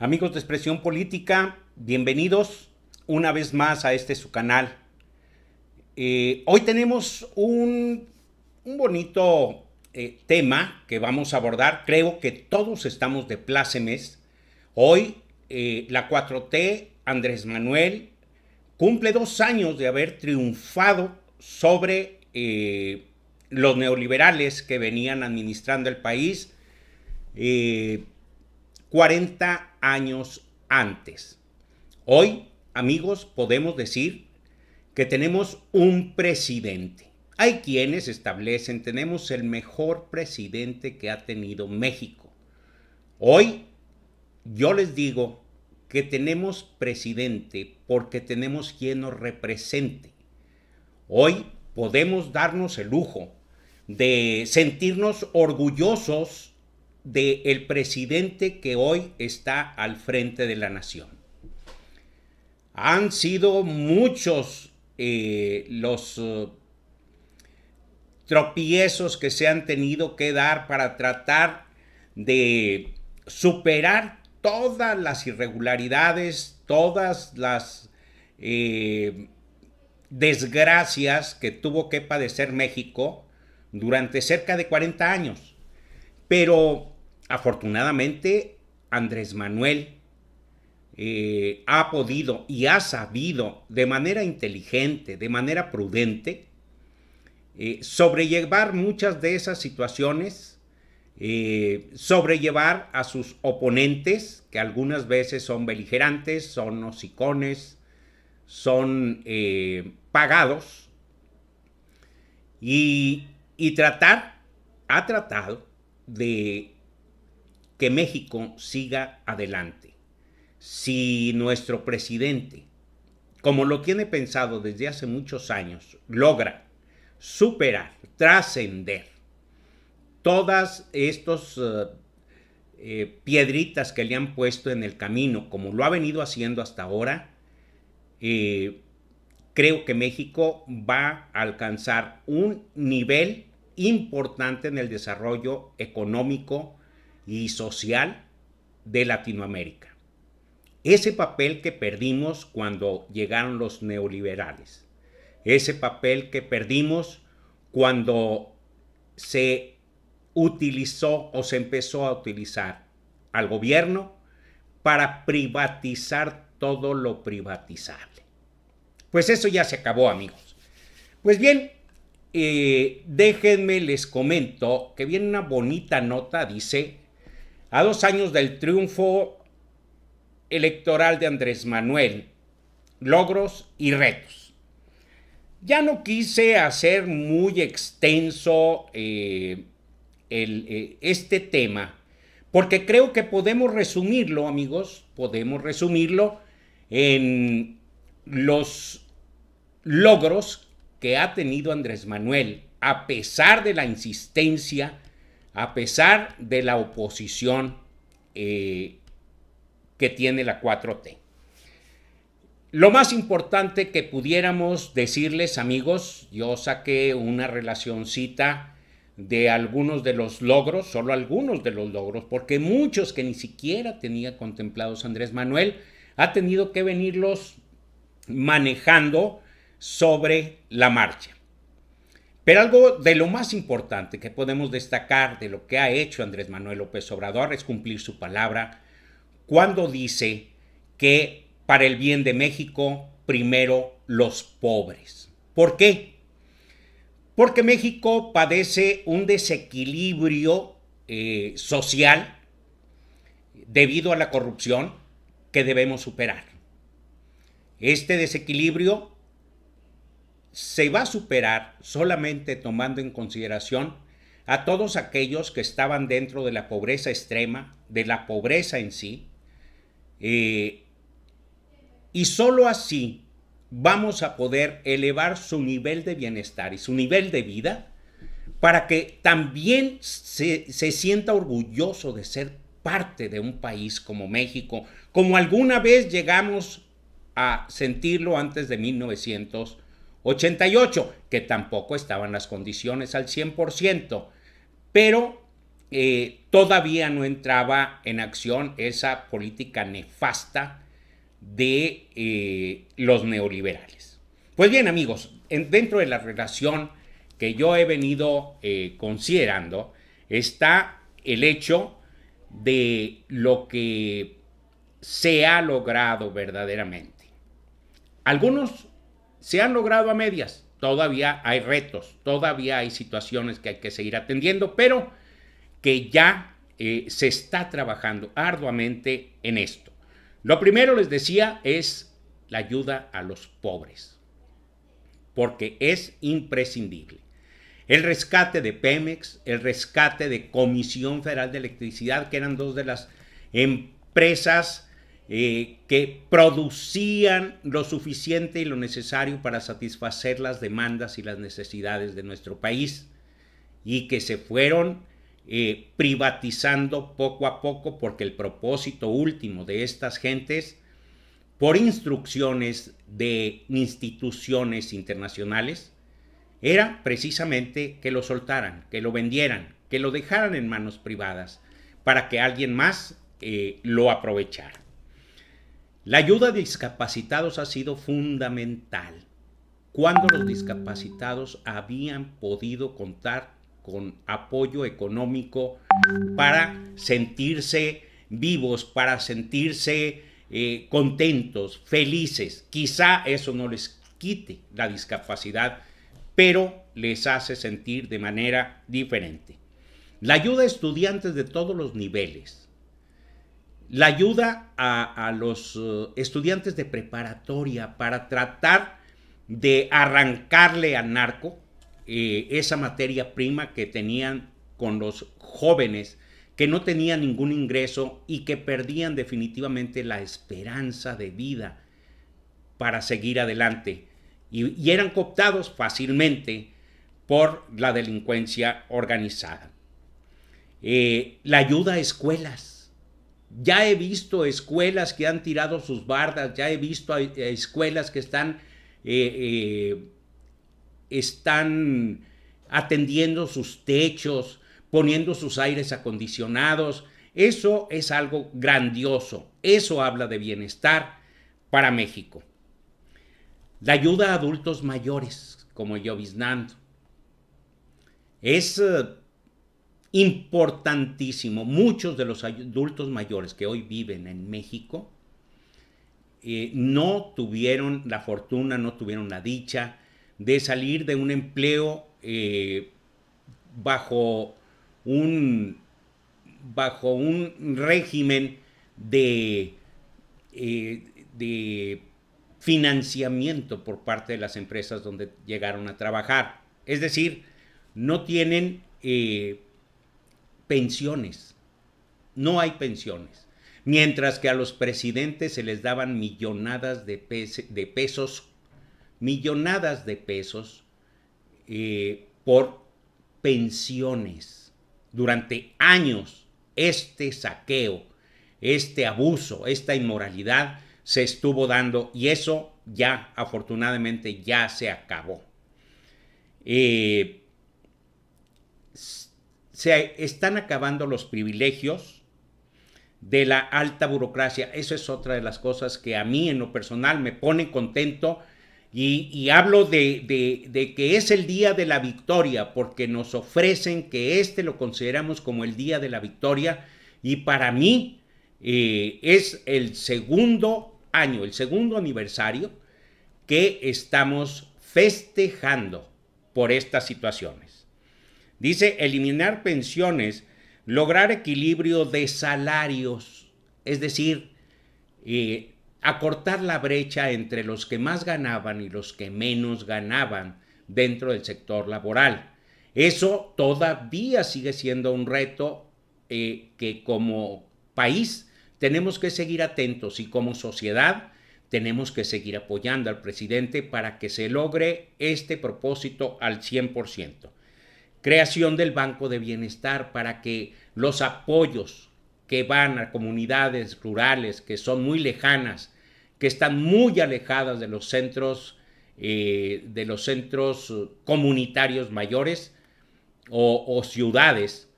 Amigos de Expresión Política, bienvenidos una vez más a este su canal. Eh, hoy tenemos un, bonito eh, tema que vamos a abordar. Creo que todos estamos de plácemes. Hoy eh, la 4T, Andrés Manuel, cumple dos años de haber triunfado sobre los neoliberales que venían administrando el país. 40 años antes. Hoy, amigos, podemos decir que tenemos un presidente. Hay quienes establecen, tenemos el mejor presidente que ha tenido México. Hoy, yo les digo que tenemos presidente porque tenemos quien nos represente. Hoy podemos darnos el lujo de sentirnos orgullosos del el presidente que hoy está al frente de la nación. Han sido muchos eh, los eh, tropiezos que se han tenido que dar para tratar de superar todas las irregularidades, todas las eh, desgracias que tuvo que padecer México durante cerca de 40 años. Pero afortunadamente Andrés Manuel eh, ha podido y ha sabido de manera inteligente, de manera prudente, eh, sobrellevar muchas de esas situaciones, eh, sobrellevar a sus oponentes, que algunas veces son beligerantes, son hocicones, son pagados, y tratar, ha tratado de que México siga adelante. Si nuestro presidente, como lo tiene pensado desde hace muchos años, logra superar, trascender todas estas eh, eh, piedritas que le han puesto en el camino, como lo ha venido haciendo hasta ahora, eh, creo que México va a alcanzar un nivel importante en el desarrollo económico, y social de Latinoamérica. Ese papel que perdimos cuando llegaron los neoliberales. Ese papel que perdimos cuando se utilizó o se empezó a utilizar al gobierno para privatizar todo lo privatizable. Pues eso ya se acabó, amigos. Pues bien, eh, déjenme les comento que viene una bonita nota, dice, a dos años del triunfo electoral de Andrés Manuel, logros y retos. Ya no quise hacer muy extenso eh, eh, este tema, porque creo que podemos resumirlo, amigos, podemos resumirlo en los logros que ha tenido Andrés Manuel, a pesar de la insistencia a pesar de la oposición eh, que tiene la 4T. Lo más importante que pudiéramos decirles, amigos, yo saqué una relacioncita de algunos de los logros, solo algunos de los logros, porque muchos que ni siquiera tenía contemplados Andrés Manuel, ha tenido que venirlos manejando sobre la marcha. Pero algo de lo más importante que podemos destacar de lo que ha hecho Andrés Manuel López Obrador es cumplir su palabra cuando dice que para el bien de México, primero los pobres. ¿Por qué? Porque México padece un desequilibrio eh, social debido a la corrupción que debemos superar. Este desequilibrio se va a superar solamente tomando en consideración a todos aquellos que estaban dentro de la pobreza extrema, de la pobreza en sí, eh, y sólo así vamos a poder elevar su nivel de bienestar y su nivel de vida para que también se, se sienta orgulloso de ser parte de un país como México, como alguna vez llegamos a sentirlo antes de 1900 88, que tampoco estaban las condiciones al 100%, pero eh, todavía no entraba en acción esa política nefasta de eh, los neoliberales. Pues bien, amigos, dentro de la relación que yo he venido eh, considerando está el hecho de lo que se ha logrado verdaderamente. Algunos se han logrado a medias. Todavía hay retos, todavía hay situaciones que hay que seguir atendiendo, pero que ya eh, se está trabajando arduamente en esto. Lo primero, les decía, es la ayuda a los pobres, porque es imprescindible. El rescate de Pemex, el rescate de Comisión Federal de Electricidad, que eran dos de las empresas eh, que producían lo suficiente y lo necesario para satisfacer las demandas y las necesidades de nuestro país y que se fueron eh, privatizando poco a poco porque el propósito último de estas gentes, por instrucciones de instituciones internacionales, era precisamente que lo soltaran, que lo vendieran, que lo dejaran en manos privadas para que alguien más eh, lo aprovechara. La ayuda de discapacitados ha sido fundamental. Cuando los discapacitados habían podido contar con apoyo económico para sentirse vivos, para sentirse eh, contentos, felices. Quizá eso no les quite la discapacidad, pero les hace sentir de manera diferente. La ayuda a estudiantes de todos los niveles, la ayuda a, los eh, estudiantes de preparatoria para tratar de arrancarle al narco eh, esa materia prima que tenían con los jóvenes que no tenían ningún ingreso y que perdían definitivamente la esperanza de vida para seguir adelante y, eran cooptados fácilmente por la delincuencia organizada. Eh, la ayuda a escuelas ya he visto escuelas que han tirado sus bardas, ya he visto eh, escuelas que están, eh, eh, están atendiendo sus techos, poniendo sus aires acondicionados. Eso es algo grandioso. Eso habla de bienestar para México. La ayuda a adultos mayores, como yo Viznando. Es importantísimo. Muchos de los adultos mayores que hoy viven en México eh, no tuvieron la fortuna, no tuvieron la dicha de salir de un empleo eh, bajo, un, bajo un régimen de, eh, de financiamiento por parte de las empresas donde llegaron a trabajar. Es decir, no tienen pensiones. No hay pensiones. Mientras que a los presidentes se les daban millonadas de, pesos, millonadas de pesos eh, por pensiones. Durante años, este saqueo, este abuso, esta inmoralidad se estuvo dando y eso ya, afortunadamente, ya se acabó. Eh, se están acabando los privilegios de la alta burocracia. Eso es otra de las cosas que a mí en lo personal me pone contento y, hablo de, que es el día de la victoria porque nos ofrecen que este lo consideramos como el día de la victoria y para mí eh, es el segundo año, el segundo aniversario que estamos festejando por estas situaciones. Dice eliminar pensiones, lograr equilibrio de salarios, es decir, eh, acortar la brecha entre los que más ganaban y los que menos ganaban dentro del sector laboral. Eso todavía sigue siendo un reto eh, que como país tenemos que seguir atentos y como sociedad tenemos que seguir apoyando al presidente para que se logre este propósito al 100% creación del Banco de Bienestar para que los apoyos que van a comunidades rurales que son muy lejanas, que están muy alejadas de los centros, eh, de los centros comunitarios mayores o, ciudades,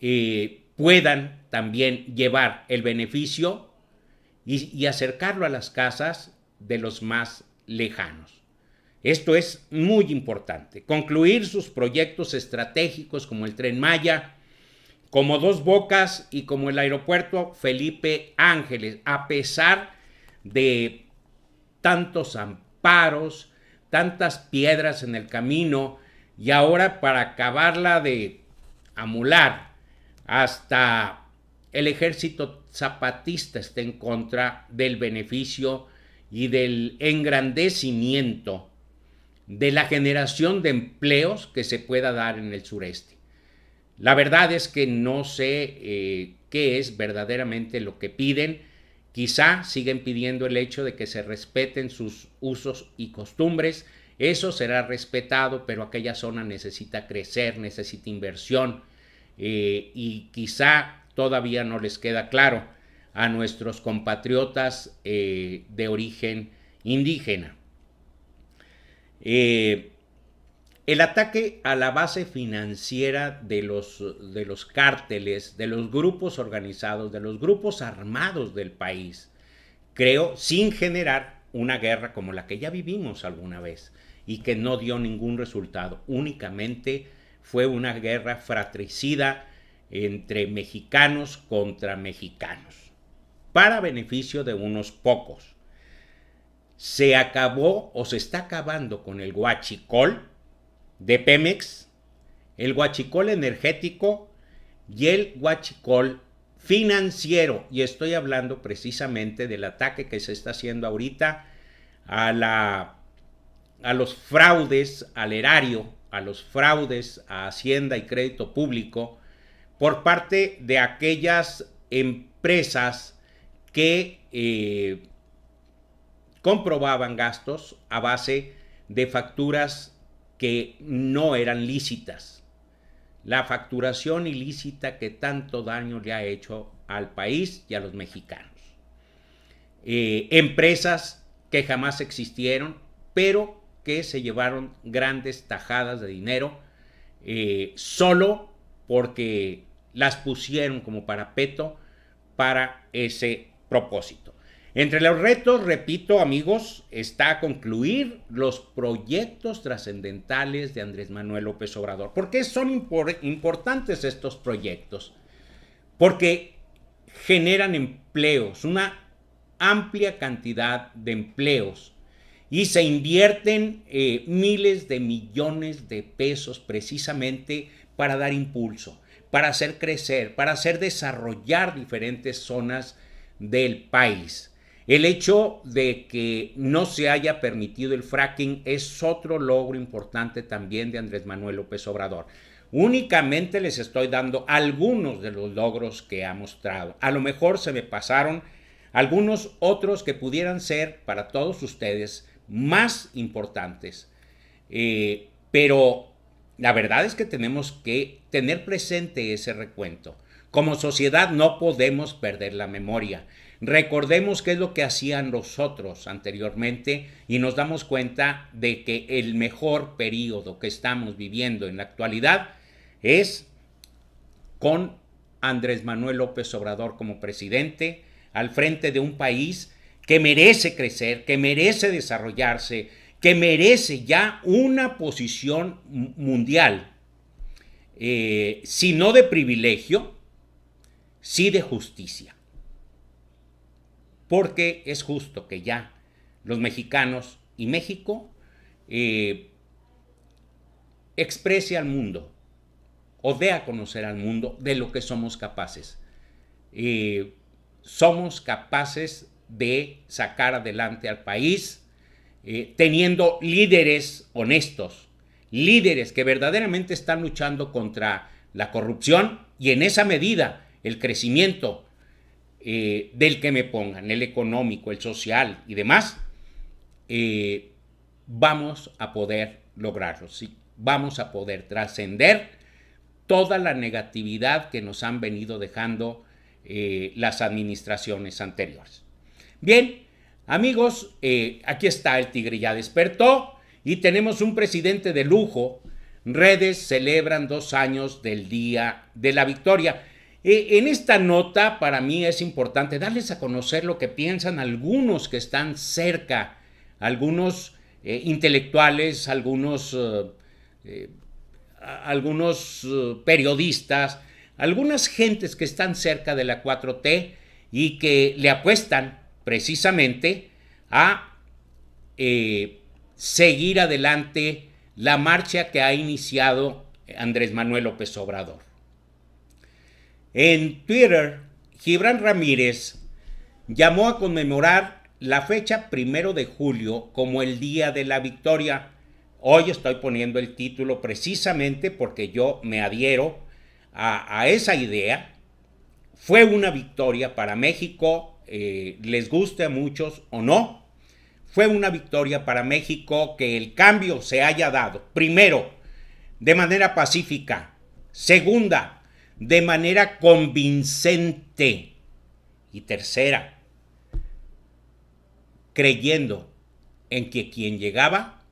eh, puedan también llevar el beneficio y acercarlo a las casas de los más lejanos. Esto es muy importante. Concluir sus proyectos estratégicos como el tren Maya, como Dos Bocas y como el aeropuerto Felipe Ángeles, a pesar de tantos amparos, tantas piedras en el camino, y ahora para acabarla de amular, hasta el ejército zapatista está en contra del beneficio y del engrandecimiento de la generación de empleos que se pueda dar en el sureste. La verdad es que no sé eh, qué es verdaderamente lo que piden. Quizá siguen pidiendo el hecho de que se respeten sus usos y costumbres. Eso será respetado, pero aquella zona necesita crecer, necesita inversión eh, y quizá todavía no les queda claro a nuestros compatriotas eh, de origen indígena. Eh, el ataque a la base financiera de los, de los cárteles, de los grupos organizados, de los grupos armados del país, creo, sin generar una guerra como la que ya vivimos alguna vez y que no dio ningún resultado. Únicamente fue una guerra fratricida entre mexicanos contra mexicanos, para beneficio de unos pocos se acabó o se está acabando con el guachicol de Pemex, el guachicol energético y el guachicol financiero. Y estoy hablando precisamente del ataque que se está haciendo ahorita a, la, a los fraudes al erario, a los fraudes a Hacienda y Crédito Público por parte de aquellas empresas que eh, comprobaban gastos a base de facturas que no eran lícitas. La facturación ilícita que tanto daño le ha hecho al país y a los mexicanos. Eh, empresas que jamás existieron, pero que se llevaron grandes tajadas de dinero eh, solo porque las pusieron como parapeto para ese propósito. Entre los retos, repito amigos, está concluir los proyectos trascendentales de Andrés Manuel López Obrador. ¿Por qué son importantes estos proyectos? Porque generan empleos, una amplia cantidad de empleos y se invierten eh, miles de millones de pesos precisamente para dar impulso, para hacer crecer, para hacer desarrollar diferentes zonas del país. El hecho de que no se haya permitido el fracking es otro logro importante también de Andrés Manuel López Obrador. Únicamente les estoy dando algunos de los logros que ha mostrado. A lo mejor se me pasaron algunos otros que pudieran ser para todos ustedes más importantes. Eh, pero la verdad es que tenemos que tener presente ese recuento. Como sociedad no podemos perder la memoria. Recordemos qué es lo que hacían nosotros anteriormente y nos damos cuenta de que el mejor periodo que estamos viviendo en la actualidad es con Andrés Manuel López Obrador como presidente al frente de un país que merece crecer, que merece desarrollarse, que merece ya una posición mundial, eh, si no de privilegio, sí de justicia porque es justo que ya los mexicanos y México eh, exprese al mundo o dé a conocer al mundo de lo que somos capaces. Eh, somos capaces de sacar adelante al país eh, teniendo líderes honestos, líderes que verdaderamente están luchando contra la corrupción y en esa medida el crecimiento eh, del que me pongan, el económico, el social y demás, eh, vamos a poder lograrlo, vamos a poder trascender toda la negatividad que nos han venido dejando eh, las administraciones anteriores. Bien, amigos, aquí está el tigre ya despertó y tenemos un presidente de lujo. Redes celebran dos años del día de la victoria. Eh, en esta nota para mí es importante darles a conocer lo que piensan algunos que están cerca, algunos eh, intelectuales, algunos, eh, algunos periodistas, algunas gentes que están cerca de la 4T y que le apuestan precisamente a seguir adelante la marcha que ha iniciado Andrés Manuel López Obrador. En Twitter, Gibran Ramírez llamó a conmemorar la fecha primero de julio como el Día de la Victoria. Hoy estoy poniendo el título precisamente porque yo me adhiero a, esa idea. Fue una victoria para México, eh, les guste a muchos o no. Fue una victoria para México que el cambio se haya dado, primero, de manera pacífica, segunda, de manera convincente. Y tercera, creyendo en que quien llegaba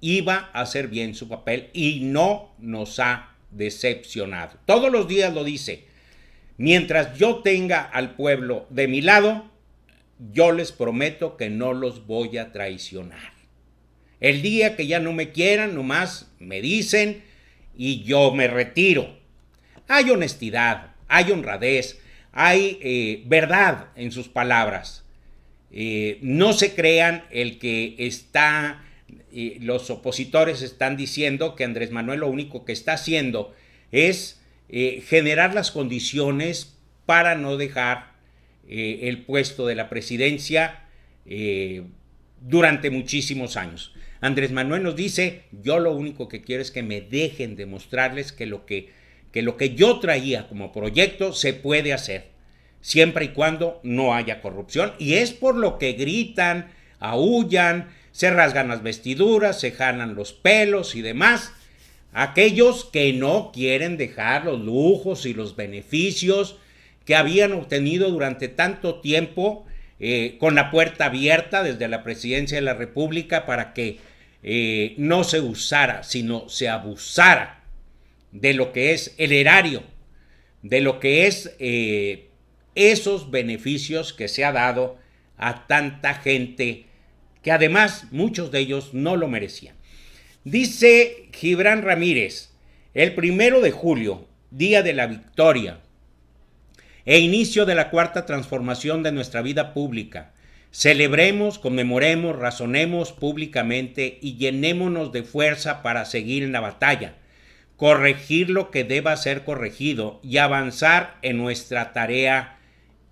iba a hacer bien su papel y no nos ha decepcionado. Todos los días lo dice. Mientras yo tenga al pueblo de mi lado, yo les prometo que no los voy a traicionar. El día que ya no me quieran, nomás me dicen y yo me retiro. Hay honestidad, hay honradez, hay eh, verdad en sus palabras. Eh, no se crean el que está, eh, los opositores están diciendo que Andrés Manuel lo único que está haciendo es generar las condiciones para no dejar el puesto de la presidencia durante muchísimos años. Andrés Manuel nos dice, yo lo único que quiero es que me dejen demostrarles que lo que que lo que yo traía como proyecto se puede hacer, siempre y cuando no haya corrupción. Y es por lo que gritan, aullan, se rasgan las vestiduras, se jalan los pelos y demás. Aquellos que no quieren dejar los lujos y los beneficios que habían obtenido durante tanto tiempo eh, con la puerta abierta desde la presidencia de la República para que eh, no se usara, sino se abusara de lo que es el erario, de lo que es eh, esos beneficios que se ha dado a tanta gente que además muchos de ellos no lo merecían. Dice Gibran Ramírez, el primero de julio, día de la victoria e inicio de la cuarta transformación de nuestra vida pública. Celebremos, conmemoremos, razonemos públicamente y llenémonos de fuerza para seguir en la batalla corregir lo que deba ser corregido y avanzar en nuestra tarea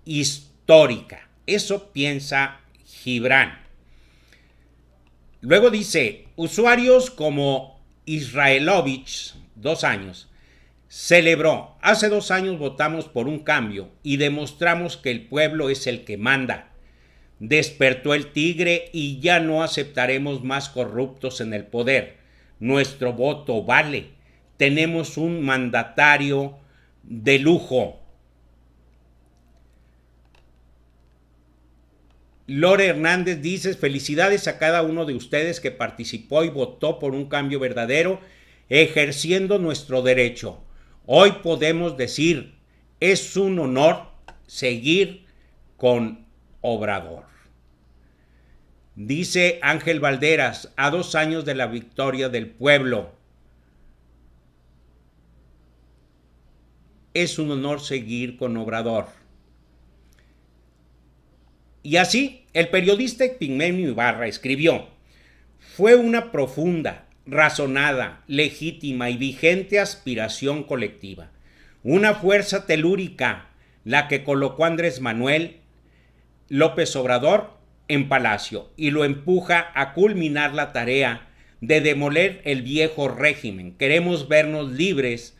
histórica. Eso piensa Gibran. Luego dice, usuarios como Israelovich, dos años, celebró, hace dos años votamos por un cambio y demostramos que el pueblo es el que manda. Despertó el tigre y ya no aceptaremos más corruptos en el poder. Nuestro voto vale tenemos un mandatario de lujo. Lore Hernández dice, felicidades a cada uno de ustedes que participó y votó por un cambio verdadero, ejerciendo nuestro derecho. Hoy podemos decir, es un honor seguir con Obrador. Dice Ángel Valderas, a dos años de la victoria del pueblo, es un honor seguir con Obrador. Y así, el periodista Pigmenio Ibarra escribió, fue una profunda, razonada, legítima y vigente aspiración colectiva, una fuerza telúrica la que colocó Andrés Manuel López Obrador en Palacio y lo empuja a culminar la tarea de demoler el viejo régimen. Queremos vernos libres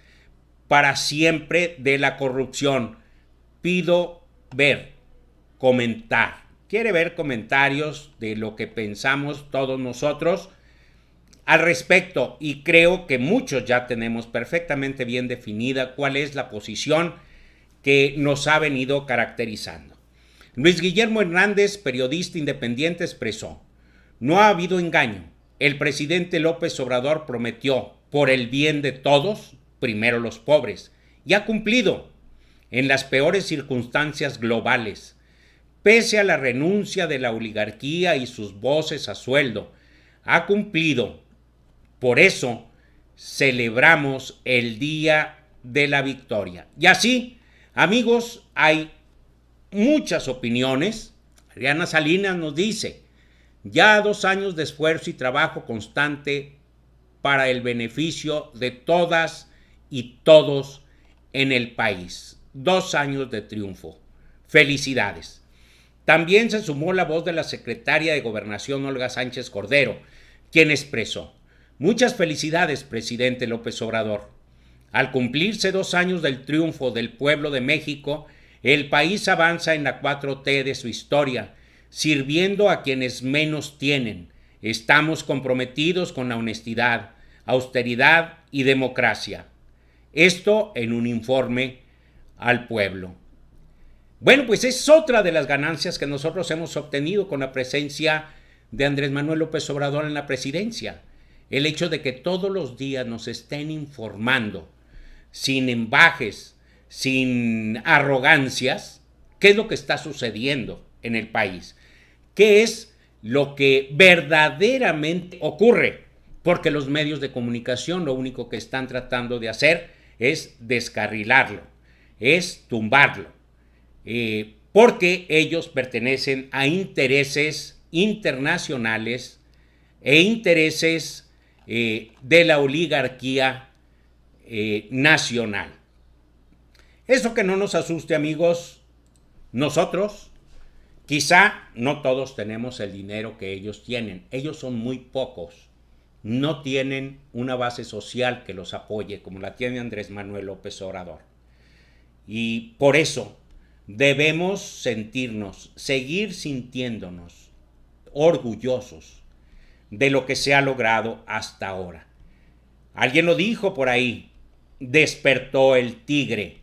para siempre de la corrupción. Pido ver, comentar. Quiere ver comentarios de lo que pensamos todos nosotros al respecto y creo que muchos ya tenemos perfectamente bien definida cuál es la posición que nos ha venido caracterizando. Luis Guillermo Hernández, periodista independiente, expresó, no ha habido engaño. El presidente López Obrador prometió, por el bien de todos, primero los pobres, y ha cumplido en las peores circunstancias globales, pese a la renuncia de la oligarquía y sus voces a sueldo, ha cumplido. Por eso celebramos el Día de la Victoria. Y así, amigos, hay muchas opiniones. Adriana Salinas nos dice, ya dos años de esfuerzo y trabajo constante para el beneficio de todas y todos en el país. Dos años de triunfo. Felicidades. También se sumó la voz de la secretaria de Gobernación Olga Sánchez Cordero, quien expresó, Muchas felicidades, presidente López Obrador. Al cumplirse dos años del triunfo del pueblo de México, el país avanza en la 4T de su historia, sirviendo a quienes menos tienen. Estamos comprometidos con la honestidad, austeridad y democracia. Esto en un informe al pueblo. Bueno, pues es otra de las ganancias que nosotros hemos obtenido con la presencia de Andrés Manuel López Obrador en la presidencia. El hecho de que todos los días nos estén informando, sin embajes, sin arrogancias, qué es lo que está sucediendo en el país, qué es lo que verdaderamente ocurre, porque los medios de comunicación lo único que están tratando de hacer es descarrilarlo, es tumbarlo, eh, porque ellos pertenecen a intereses internacionales e intereses eh, de la oligarquía eh, nacional. Eso que no nos asuste amigos, nosotros quizá no todos tenemos el dinero que ellos tienen, ellos son muy pocos no tienen una base social que los apoye como la tiene Andrés Manuel López Obrador. Y por eso debemos sentirnos, seguir sintiéndonos orgullosos de lo que se ha logrado hasta ahora. Alguien lo dijo por ahí, despertó el tigre.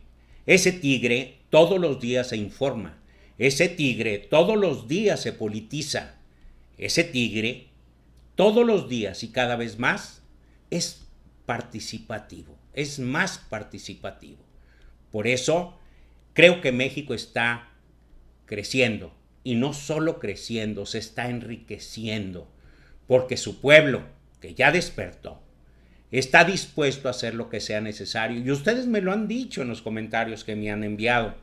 Ese tigre todos los días se informa, ese tigre todos los días se politiza, ese tigre todos los días y cada vez más es participativo, es más participativo. Por eso creo que México está creciendo y no solo creciendo, se está enriqueciendo, porque su pueblo, que ya despertó, está dispuesto a hacer lo que sea necesario. Y ustedes me lo han dicho en los comentarios que me han enviado.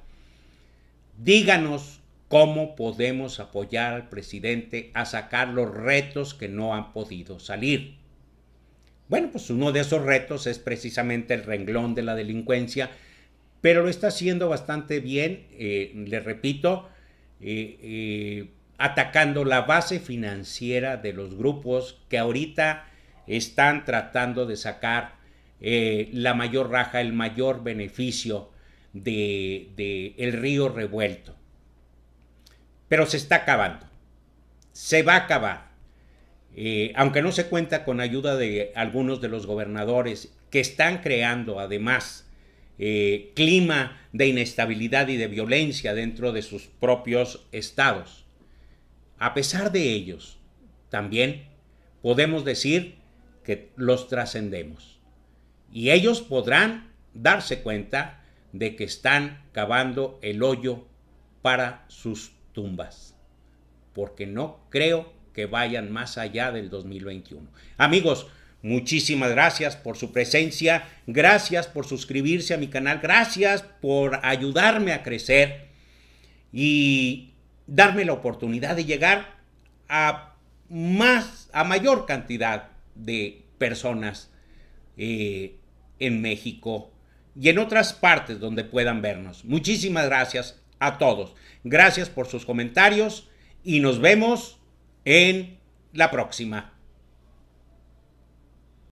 Díganos ¿Cómo podemos apoyar al presidente a sacar los retos que no han podido salir? Bueno, pues uno de esos retos es precisamente el renglón de la delincuencia, pero lo está haciendo bastante bien, eh, le repito, eh, eh, atacando la base financiera de los grupos que ahorita están tratando de sacar la mayor raja, el mayor beneficio del de el río revuelto pero se está acabando. Se va a acabar. Eh, aunque no se cuenta con ayuda de algunos de los gobernadores que están creando además eh, clima de inestabilidad y de violencia dentro de sus propios estados. A pesar de ellos, también podemos decir que los trascendemos. Y ellos podrán darse cuenta de que están cavando el hoyo para sus tumbas, porque no creo que vayan más allá del 2021. Amigos, muchísimas gracias por su presencia, gracias por suscribirse a mi canal, gracias por ayudarme a crecer y darme la oportunidad de llegar a más, a mayor cantidad de personas eh, en México y en otras partes donde puedan vernos. Muchísimas gracias a todos. Gracias por sus comentarios y nos vemos en la próxima.